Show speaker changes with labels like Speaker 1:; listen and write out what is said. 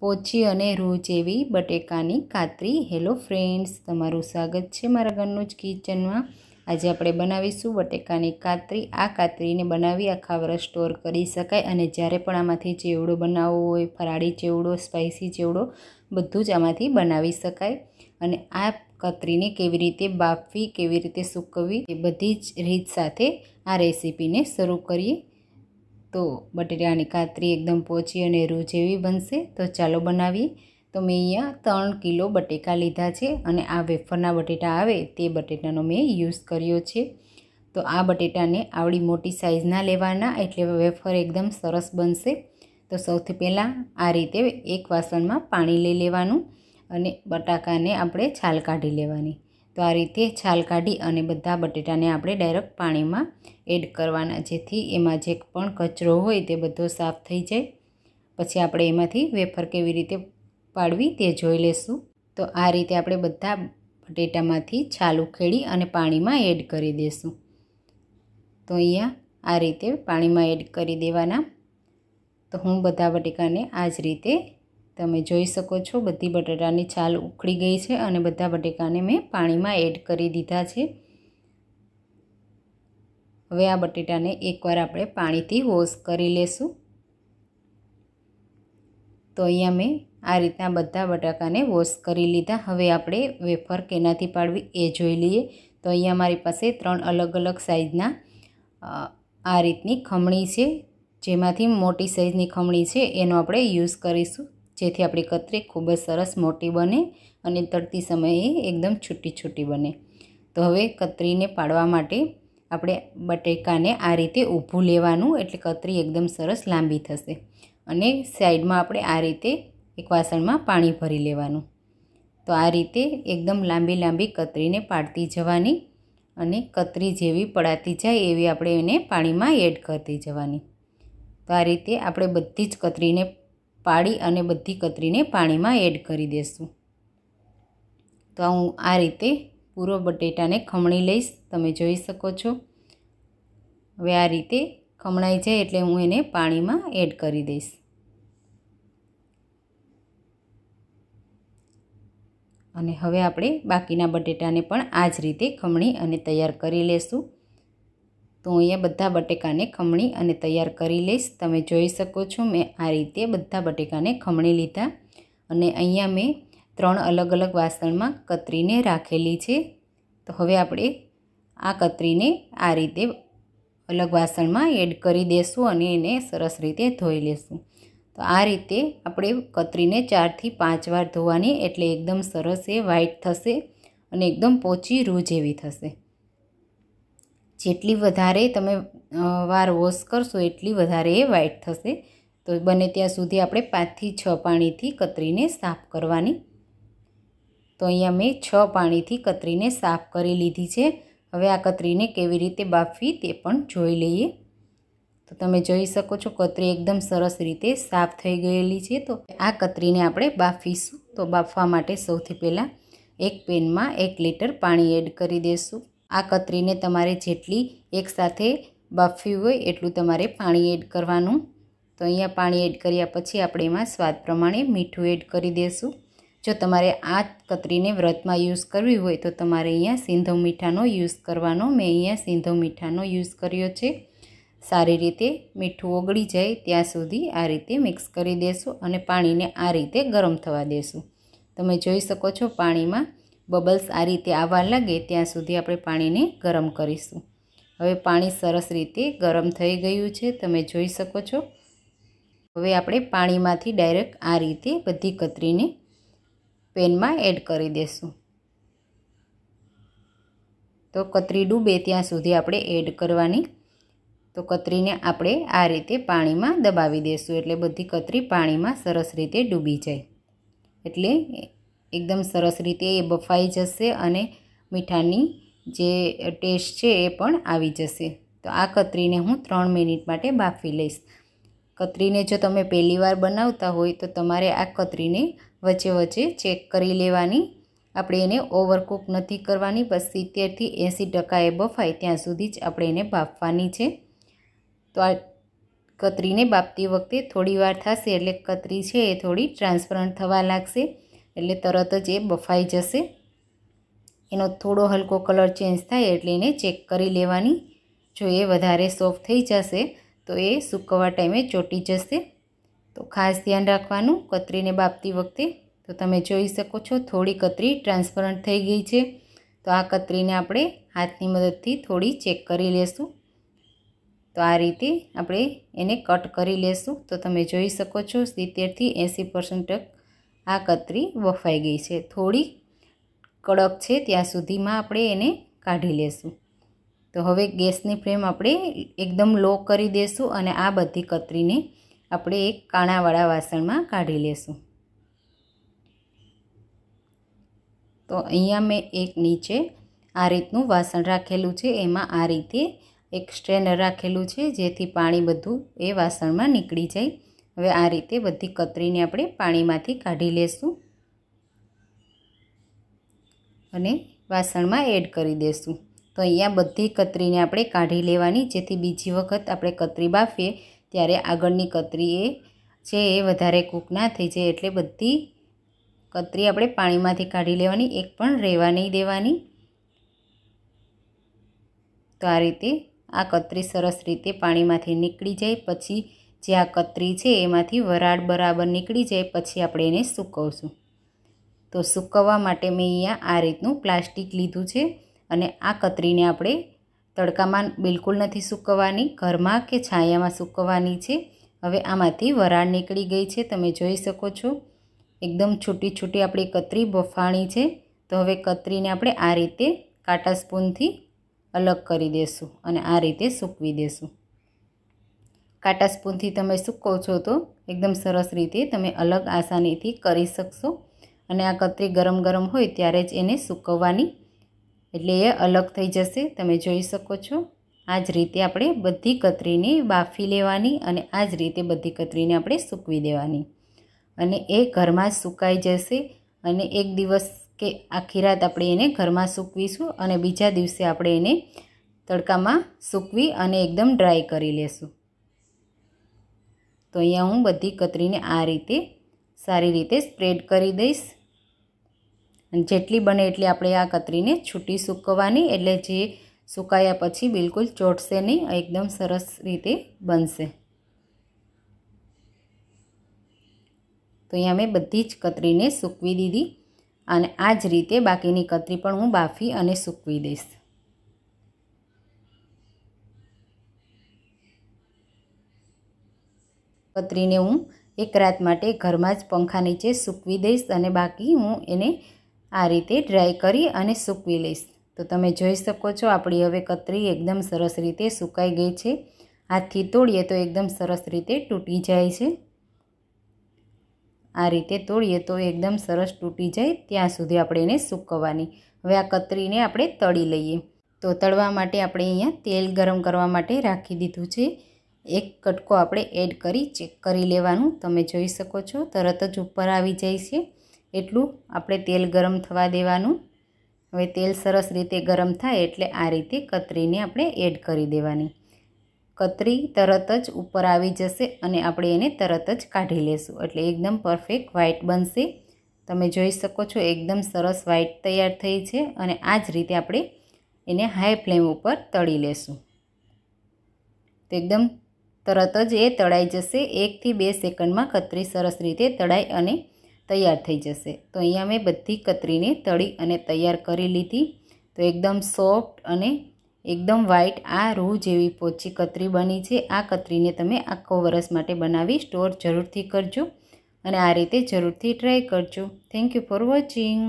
Speaker 1: પોચી અને રૂ જેવી બટેકાની કાતરી હેલો ફ્રેન્ડ્સ તમારું સ્વાગત છે મારા ઘરનું જ કિચનમાં આજે આપણે બનાવીશું બટેકાની કાતરી આ કાતરીને બનાવી આખા વર્ષ સ્ટોર કરી શકાય અને જ્યારે પણ આમાંથી ચેવડો બનાવવો હોય ફરાળી ચેવડો સ્પાઇસી ચેવડો બધું જ આમાંથી બનાવી શકાય અને આ કતરીને કેવી રીતે બાફવી કેવી રીતે સૂકવવી એ બધી જ રીત સાથે આ રેસીપીને શરૂ કરીએ તો બટેટાની કાતરી એકદમ પોચી અને રૂ જેવી બનશે તો ચાલો બનાવીએ તો મેં અહીંયા ત્રણ કિલો બટેકા લીધા છે અને આ વેફરના બટેટા આવે તે બટેટાનો મેં યુઝ કર્યો છે તો આ બટેટાને આવડી મોટી સાઇઝના લેવાના એટલે વેફર એકદમ સરસ બનશે તો સૌથી પહેલાં આ રીતે એક વાસણમાં પાણી લઈ લેવાનું અને બટાકાને આપણે છાલ કાઢી લેવાની તો આ રીતે છાલ કાઢી અને બધા બટેટાને આપણે ડાયરેક્ટ પાણીમાં એડ કરવાના જેથી એમાં જે પણ કચરો હોય તે બધો સાફ થઈ જાય પછી આપણે એમાંથી વેફર કેવી રીતે પાડવી તે જોઈ લેશું તો આ રીતે આપણે બધા બટેટામાંથી છાલ ઉખેડી અને પાણીમાં એડ કરી દઈશું તો અહીંયા આ રીતે પાણીમાં એડ કરી દેવાના તો હું બધા બટેકાને આ જ રીતે તમે જોઈ શકો છો બધી બટેટાની છાલ ઉખડી ગઈ છે અને બધા બટેકાને મેં પાણીમાં એડ કરી દીધા છે હવે આ બટેટાને એકવાર આપણે પાણીથી વોશ કરી લેશું તો અહીંયા મેં આ રીતના બધા બટાકાને વોશ કરી લીધા હવે આપણે વેફર કેનાથી પાડવી એ જોઈ લઈએ તો અહીંયા મારી પાસે ત્રણ અલગ અલગ સાઇઝના આ રીતની ખમણી છે જેમાંથી મોટી સાઇઝની ખમણી છે એનો આપણે યુઝ કરીશું જેથી આપણી કતરી ખૂબ જ સરસ મોટી બને અને તળતી સમયે એકદમ છૂટી છૂટી બને તો હવે કતરીને પાડવા માટે આપણે બટેકાને આ રીતે ઊભું લેવાનું એટલે કતરી એકદમ સરસ લાંબી થશે અને સાઈડમાં આપણે આ રીતે એક વાસણમાં પાણી ભરી લેવાનું તો આ રીતે એકદમ લાંબી લાંબી કતરીને પાડતી જવાની અને કતરી જેવી પડાતી જાય એવી આપણે એને પાણીમાં એડ કરતી જવાની તો આ રીતે આપણે બધી જ કતરીને પાડી અને બધી કતરીને પાણીમાં એડ કરી દઈશું તો હું આ રીતે પૂરો બટેટાને ખમણી લઈશ તમે જોઈ શકો છો હવે આ રીતે ખમણાઈ જાય એટલે હું એને પાણીમાં એડ કરી દઈશ અને હવે આપણે બાકીના બટેટાને પણ આ જ રીતે ખમણી અને તૈયાર કરી લેશું તો હું અહીંયા બધા બટેકાને ખમણી અને તૈયાર કરી લઈશ તમે જોઈ શકો છો મેં આ રીતે બધા બટેકાને ખમણી લીધા અને અહીંયા મેં ત્રણ અલગ અલગ વાસણમાં કતરીને રાખેલી છે તો હવે આપણે આ કતરીને આ રીતે અલગ વાસણમાં એડ કરી દેશું અને એને સરસ રીતે ધોઈ લેશું તો આ રીતે આપણે કતરીને ચારથી પાંચ વાર ધોવાની એટલે એકદમ સરસ એ વ્હાઈટ થશે અને એકદમ પોચી રૂજ જેવી થશે જેટલી વધારે તમે વાર વોશ કરશો એટલી વધારે એ વ્હાઈટ થશે તો બને ત્યાં સુધી આપણે પાંચથી છ પાણીથી કતરીને સાફ કરવાની તો અહીંયા મેં છ પાણીથી કતરીને સાફ કરી લીધી છે હવે આ કતરીને કેવી રીતે બાફવી તે પણ જોઈ લઈએ તો તમે જોઈ શકો છો કતરી એકદમ સરસ રીતે સાફ થઈ ગયેલી છે તો આ કતરીને આપણે બાફીશું તો બાફવા માટે સૌથી પહેલાં એક પેનમાં એક લીટર પાણી એડ કરી દઈશું આ કતરીને તમારે જેટલી એકસાથે બાફવી હોય એટલું તમારે પાણી એડ કરવાનું તો અહીંયા પાણી એડ કર્યા પછી આપણે એમાં સ્વાદ પ્રમાણે મીઠું એડ કરી દઈશું જો તમારે આ કતરીને વ્રતમાં યુઝ કરવી હોય તો તમારે અહીંયા સિંધવ મીઠાનો યુઝ કરવાનો મેં અહીંયા સિંધવ મીઠાનો યુઝ કર્યો છે સારી રીતે મીઠું ઓગળી જાય ત્યાં સુધી આ રીતે મિક્સ કરી દેશું અને પાણીને આ રીતે ગરમ થવા દેશું તમે જોઈ શકો છો પાણીમાં બબલ્સ આ રીતે આવવા લાગે ત્યાં સુધી આપણે પાણીને ગરમ કરીશું હવે પાણી સરસ રીતે ગરમ થઈ ગયું છે તમે જોઈ શકો છો હવે આપણે પાણીમાંથી ડાયરેક્ટ આ રીતે બધી કતરીને પેનમાં એડ કરી દઈશું તો કતરી ડૂબે ત્યાં સુધી આપણે એડ કરવાની તો કતરીને આપણે આ રીતે પાણીમાં દબાવી દઈશું એટલે બધી કતરી પાણીમાં સરસ રીતે ડૂબી જાય એટલે એકદમ સરસ રીતે એ બફાઈ જશે અને મીઠાની જે ટેસ્ટ છે એ પણ આવી જશે તો આ કતરીને હું ત્રણ મિનિટ માટે બાફી લઈશ કતરીને જો તમે પહેલીવાર બનાવતા હોય તો તમારે આ કતરીને વચ્ચે વચ્ચે ચેક કરી લેવાની આપણે એને ઓવરકૂક નથી કરવાની બસ સિત્તેરથી એંસી ટકા એ બફાય ત્યાં સુધી જ આપણે એને બાફવાની છે તો આ કતરીને બાપતી વખતે થોડી વાર થશે એટલે કતરી છે એ થોડી ટ્રાન્સપરન્ટ થવા લાગશે એટલે તરત જ એ બફાઈ જશે એનો થોડો હલકો કલર ચેન્જ થાય એટલે એને ચેક કરી લેવાની જો એ વધારે સોફ્ટ થઈ જશે તો એ સૂકવવા ટાઈમે ચોટી જશે તો ખાસ ધ્યાન રાખવાનું કતરીને બાપતી વખતે તો તમે જોઈ શકો છો થોડી કતરી ટ્રાન્સપરન્ટ થઈ ગઈ છે તો આ કતરીને આપણે હાથની મદદથી થોડી ચેક કરી લેશું તો આ રીતે આપણે એને કટ કરી લેશું તો તમે જોઈ શકો છો સિત્તેરથી એંસી પર્સન્ટ આ કતરી વફાઈ ગઈ છે થોડી કડક છે ત્યાં સુધીમાં આપણે એને કાઢી લેશું તો હવે ગેસની ફ્લેમ આપણે એકદમ લો કરી દઈશું અને આ બધી કતરીને આપણે એક કાણાવાળા વાસણમાં કાઢી લેશું તો અહીંયા મેં એક નીચે આ રીતનું વાસણ રાખેલું છે એમાં આ રીતે એક સ્ટ્રેનર રાખેલું છે જેથી પાણી બધું એ વાસણમાં નીકળી જાય હવે આ રીતે બધી કતરીને આપણે પાણીમાંથી કાઢી લેશું અને વાસણમાં એડ કરી દેશું તો અહીંયા બધી કતરીને આપણે કાઢી લેવાની જેથી બીજી વખત આપણે કતરી બાફીએ ત્યારે આગળની કતરી એ છે એ વધારે કૂક ના થઈ જાય એટલે બધી કતરી આપણે પાણીમાંથી કાઢી લેવાની એક પણ રહેવા નહીં દેવાની તો આ રીતે આ કતરી સરસ રીતે પાણીમાંથી નીકળી જાય પછી જે આ કતરી છે એમાંથી વરાળ બરાબર નીકળી જાય પછી આપણે એને સૂકવશું તો સૂકવવા માટે મેં અહીંયા આ રીતનું પ્લાસ્ટિક લીધું છે અને આ કતરીને આપણે તડકામાં બિલકુલ નથી સૂકવવાની ઘરમાં કે છાયામાં સૂકવવાની છે હવે આમાંથી વરાળ નીકળી ગઈ છે તમે જોઈ શકો છો એકદમ છૂટી છૂટી આપણી કતરી બફાણી છે તો હવે કતરીને આપણે આ રીતે કાંટા સ્પૂનથી અલગ કરી દેશું અને આ રીતે સૂકવી દેશું કાંટા સ્પૂનથી તમે સૂકવો છો તો એકદમ સરસ રીતે તમે અલગ આસાનીથી કરી શકશો અને આ કતરી ગરમ ગરમ હોય ત્યારે જ એને સૂકવવાની એટલે એ અલગ થઈ જશે તમે જોઈ શકો છો આ જ રીતે આપણે બધી કતરીને બાફી લેવાની અને આ જ રીતે બધી કતરીને આપણે સૂકવી દેવાની અને એ ઘરમાં જ સુકાઈ જશે અને એક દિવસ કે આખી રાત આપણે એને ઘરમાં સૂકવીશું અને બીજા દિવસે આપણે એને તડકામાં સૂકવી અને એકદમ ડ્રાય કરી લેશું તો અહીંયા હું બધી કતરીને આ રીતે સારી રીતે સ્પ્રેડ કરી દઈશ જેટલી બને એટલી આપણે આ કતરીને છૂટી સૂકવવાની એટલે જે સુકાયા પછી બિલકુલ ચોટશે નહીં એકદમ સરસ રીતે બનશે તો અહીંયા મેં બધી જ કતરીને સૂકવી દીધી અને આ જ રીતે બાકીની કતરી પણ હું બાફી અને સૂકવી દઈશ કતરીને હું એક રાત માટે ઘરમાં જ પંખા નીચે સૂકવી દઈશ અને બાકી હું એને આ રીતે ડ્રાય કરી અને સૂકવી લઈશ તો તમે જોઈ શકો છો આપણી હવે કતરી એકદમ સરસ રીતે સુકાઈ ગઈ છે હાથથી તોડીએ તો એકદમ સરસ રીતે તૂટી જાય છે આ રીતે તોડીએ તો એકદમ સરસ તૂટી જાય ત્યાં સુધી આપણે એને સૂકવવાની હવે આ કતરીને આપણે તળી લઈએ તો તળવા માટે આપણે અહીંયા તેલ ગરમ કરવા માટે રાખી દીધું છે એક કટકો આપણે એડ કરી ચેક કરી લેવાનું તમે જોઈ શકો છો તરત જ ઉપર આવી જાય છે એટલું આપણે તેલ ગરમ થવા દેવાનું હવે તેલ સરસ રીતે ગરમ થાય એટલે આ રીતે કતરીને આપણે એડ કરી દેવાની કતરી તરત જ ઉપર આવી જશે અને આપણે એને તરત જ કાઢી લેશું એટલે એકદમ પરફેક્ટ વ્હાઇટ બનશે તમે જોઈ શકો છો એકદમ સરસ વ્હાઇટ તૈયાર થઈ છે અને આ જ રીતે આપણે એને હાઈ ફ્લેમ ઉપર તળી લેશું તો એકદમ તરત જ એ તળાઈ જશે એકથી બે સેકન્ડમાં કતરી સરસ રીતે તળાઈ અને તૈયાર થઈ જશે તો અહીંયા મેં બધી કતરીને તળી અને તૈયાર કરી લીધી તો એકદમ સોફ્ટ અને એકદમ વ્હાઇટ આ રૂ જેવી પોચી કતરી બની છે આ કતરીને તમે આખો વરસ માટે બનાવી સ્ટોર જરૂરથી કરજો અને આ રીતે જરૂરથી ટ્રાય કરજો થેન્ક યુ ફોર વોચિંગ